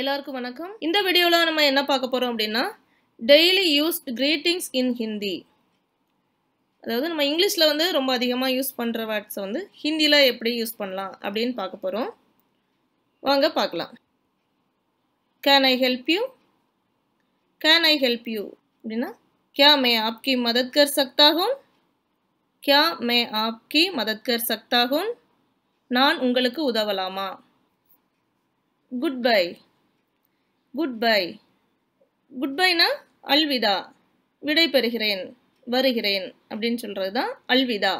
எல்லாருக்கும் வணக்கம் இந்த வீடியோவில் நம்ம என்ன பார்க்க போகிறோம் அப்படின்னா daily used greetings in Hindi அதாவது நம்ம இங்கிலீஷில் வந்து ரொம்ப அதிகமாக யூஸ் பண்ணுற வேர்ட்ஸை வந்து ஹிந்தியில் எப்படி யூஸ் பண்ணலாம் அப்படின்னு பார்க்க போகிறோம் வாங்க பார்க்கலாம் can I help you can I help you அப்படின்னா கே மே ஆப்கி மதத்கர் சக்தாகும் கியா மே ஆப்கி மதத்கர் சக்தாகும் நான் உங்களுக்கு உதவலாமா goodbye goodbye good அல்விதா விடை பெறுகிறேன் வருகிறேன் அப்படின்னு சொல்கிறது தான் அல்விதா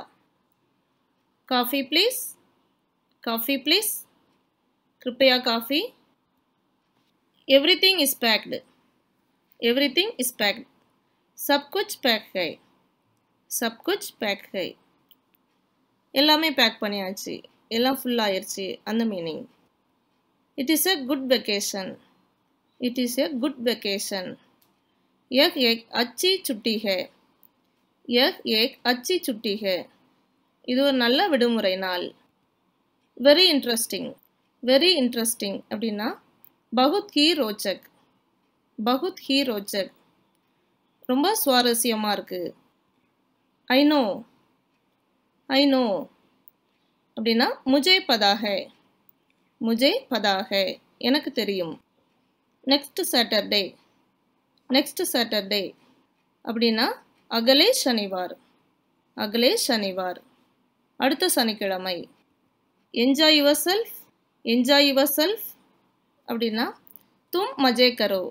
காஃபி ப்ளீஸ் காஃபி ப்ளீஸ் கிருப்பையா coffee everything is packed everything is packed சப் குச் பேக் கை சப் குச் பேக் கை எல்லாமே பேக் பண்ணியாச்சு எல்லாம் ஃபுல்லாகிடுச்சு அந்த meaning it is a good vacation it is a good vacation यह एक அச்சி சுட்டி है यह एक அச்சி छुट्टी है இது ஒரு நல்ல விடுமுறை நாள் வெரி இன்ட்ரெஸ்டிங் வெரி இன்ட்ரெஸ்டிங் அப்படின்னா பகுத் ஹீ ரோச்சக் பகுத் ஹீ ரோச்சக் ரொம்ப சுவாரஸ்யமாக இருக்குது ஐ நோ ஐ நோ அப்படின்னா முஜே பதாக முஜே பதாக எனக்கு தெரியும் நெக்ஸ்ட் சாட்டர்டே நெக்ஸ்ட் சாட்டர்டே அப்படின்னா அகலே சனிவார் அகலே சனிவார் அடுத்த சனிக்கிழமை enjoy yourself enjoy yourself அப்படின்னா தும் மஜே கரோ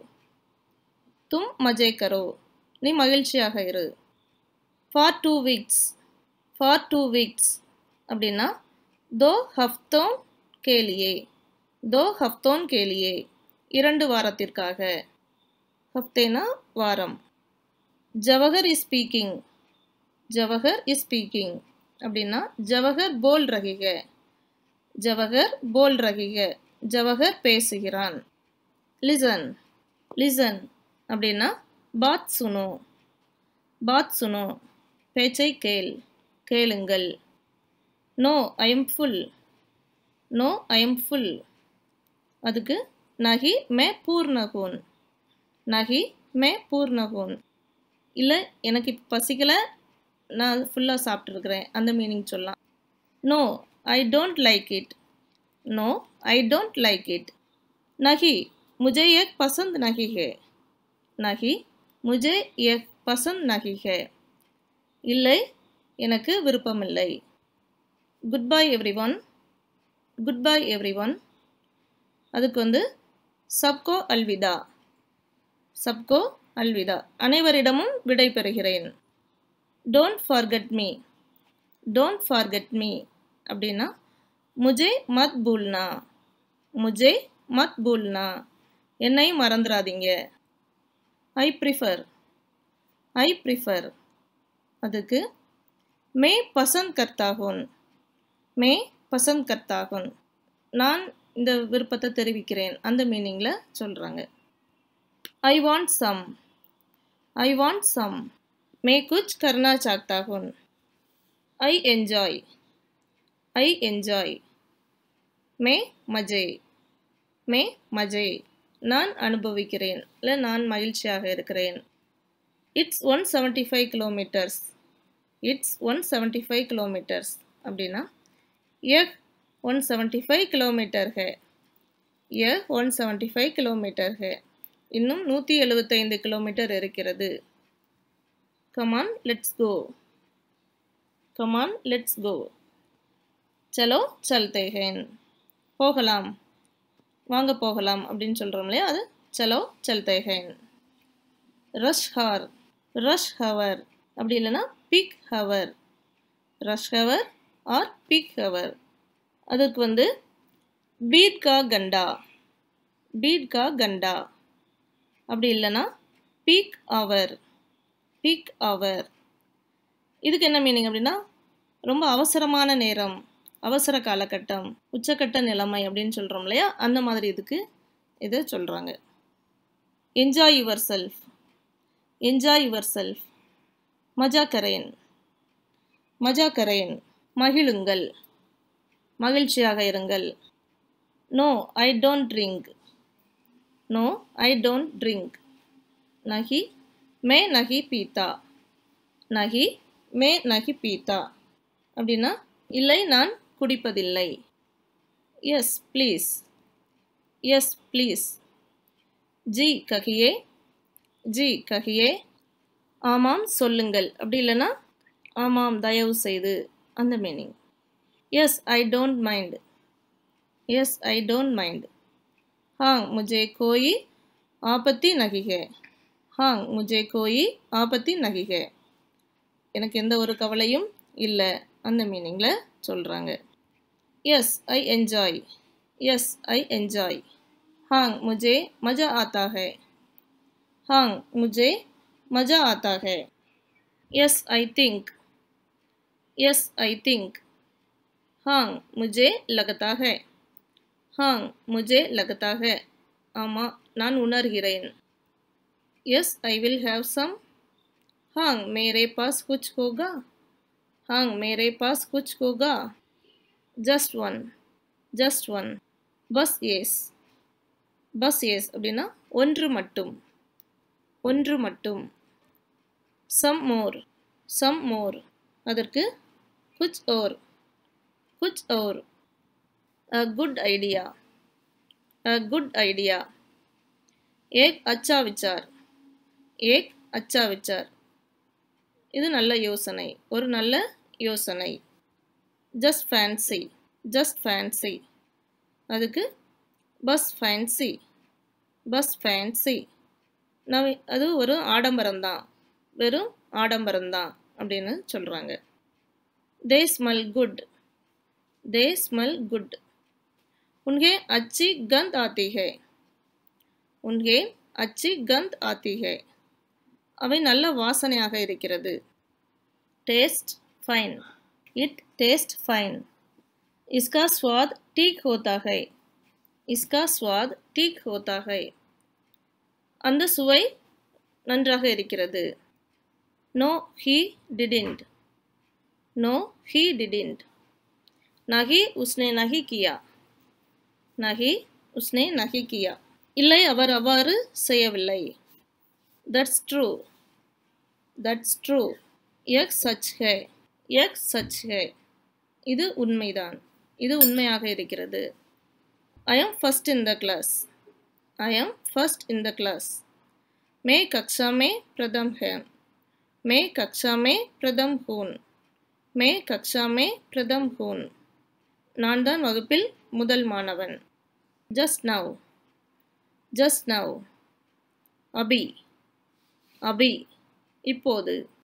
தும் மஜே கரோ நீ மகிழ்ச்சியாக இரு for two weeks for two weeks அப்படின்னா தோ ஹஃப்தோன் கேலியே தோ ஹஃப்தோன் கேலியே இரண்டு வாரத்திற்காக ஹப்தேனா வாரம் Jawahar is speaking Jawahar is speaking அப்படின்னா ஜவஹர் போல் ரகிக ஜவஹர் போல் ரகிக ஜவஹர் பேசுகிறான் லிசன் லிசன் அப்படின்னா பாத் சுனோ பாத் சுனோ பேச்சை கேள் கேளுங்கள் no I am full no I am full அதுக்கு நகி மே पूर्ण நகி மே பூர்ணகோன் இல்லை எனக்கு இப்போ பசிக்கலை நான் ஃபுல்லாக சாப்பிட்ருக்குறேன் அந்த மீனிங் சொல்லலாம் no I don't like it no I don't like it நகி मुझे यह பசந்த் नहीं நகி नहीं मुझे பசந்த் நகிகே இல்லை எனக்கு விருப்பமில்லை goodbye everyone goodbye everyone அதுக்கு வந்து சப்கோ அல்விதா சப்கோ அல்விதா அனைவரிடமும் விடை பெறுகிறேன் don't forget me don't forget me அப்படின்னா முஜே மத் பூல்னா முஜே மத் பூல்னா என்னை மறந்துடாதீங்க ஐ ப்ரிஃபர் ஐ ப்ரிஃபர் அதுக்கு மே பசந்த் கர்த்தாகோன் மே பசந்த் கர்த்தாகுன் நான் இந்த விருப்பத்தை தெரிவிக்கிறேன் அந்த மீனிங்கில் சொல்கிறாங்க I want some I want some மே குச் கர்னா சாக்தாகுன் ஐ என்ஜாய் ஐ என்ஜாய் மே மஜே மே மஜே நான் அனுபவிக்கிறேன் இல்லை நான் மகிழ்ச்சியாக இருக்கிறேன் it's one seventy five kilometres it's one seventy five kilometres அப்படின்னா எக் ஒன் ஃபைவ் கிலோமீட்டர் ஒன் यह ஃபைவ் கிலோமீட்டர் है இன்னும் நூற்றி எழுபத்தைந்து கிலோமீட்டர் இருக்கிறது come on let's go come on let's go செலோ go போகலாம் வாங்க போகலாம் அப்படின்னு சொல்கிறோம் இல்லையா அது செலோ சல்தே ரஷ் ஹார் ரஷ் ஹவர் அப்படி இல்லைன்னா peak hour rush hour or peak hour அதுக்கு வந்து பீட் கா கண்டா பீட் கா கண்டா அப்படி இல்லைன்னா பீக் அவர் பீக் அவர் இதுக்கு என்ன மீனிங் அப்படின்னா ரொம்ப அவசரமான நேரம் அவசர காலகட்டம் உச்சக்கட்ட நிலைமை அப்படின்னு சொல்கிறோம் இல்லையா அந்த மாதிரி இதுக்கு இதை சொல்கிறாங்க enjoy yourself enjoy yourself மஜா கரையன் மஜா கரையன் மகிழுங்கள் மகிழ்ச்சியாக இருங்கள் no I don't drink no I don't drink நகி மே நகி பீத்தா நகி மே நகி பீத்தா அப்படின்னா இல்லை நான் குடிப்பதில்லை எஸ் ப்ளீஸ் எஸ் ப்ளீஸ் ஜி ககியே ஜி ககியே ஆமாம் சொல்லுங்கள் அப்படி இல்லைன்னா ஆமாம் தயவு செய்து அந்த meaning yes I don't mind yes I don't mind ஹாங் முஜே கோயி ஆபத்தி नहीं है முஜே கோயி ஆபத்தி आपत्ति எனக்கு எந்த ஒரு கவலையும் இல்லை அந்த மீனிங்கில் சொல்கிறாங்க yes I enjoy yes I enjoy ஹாங் முஜே மஜா ஆத்தாக ஹே ஹாங் முஜே மஜா ஆத்தாக yes I think yes I think हाँ मुझे लगता है हाँ मुझे लगता है ஆமாம் நான் உணர்கிறேன் yes I will have some हाँ मेरे पास कुछ होगा हाँ मेरे पास कुछ होगा जस्ट वन जस्ट वन பஸ் எஸ் பஸ் எஸ் அப்படின்னா ஒன்று மட்டும் ஒன்று மட்டும் சம் மோர் சம் மோர் அதற்கு குச் ஓர் कुछ और गुड आइडिया गुड आइडिया एक अच्छा विचार एक अच्छा विचार இது நல்ல யோசனை ஒரு நல்ல யோசனை ஜஸ்ட் ஃபேன்சி ஜஸ்ட் ஃபேன்சி அதுக்கு பஸ் ஃபேன்சி பஸ் ஃபேன்சி நவ அது ஒரு ஆடம்பரம்தான் வெறும் ஆடம்பரம்தான் அப்படின்னு சொல்கிறாங்க they smell good they smell good उन्हें अच्छी गंध आती है उन्हें अच्छी गंध आती है அவை நல்ல வாசனையாக இருக்கிறது taste fine it taste fine இஸ்கா ஸ்வாத் டீக் होता है इसका स्वाद ठीक होता है அந்த சுவை நன்றாக இருக்கிறது no he didn't no he didn't நகி உஸ்னே நகி கியா நகி உஸ்னே நகி கியா இல்லை அவர் அவ்வாறு செய்யவில்லை தட்ஸ் ட்ரூ தட்ஸ் ட்ரூ எக் சச் ஹே எக் சச் ஹே இது உண்மைதான் இது உண்மையாக இருக்கிறது I am first in the class I am first in the class மே கக்ஷா மே பிரதம் ஹேன் மே கக்ஷா மே பிரதம் ஹூன் மே கக்ஷா மே பிரதம் ஹூன் நான் தான் வகுப்பில் முதல் மாணவன் ஜஸ்ட் நவ் ஜஸ்ட் நவ் அபி அபி இப்போது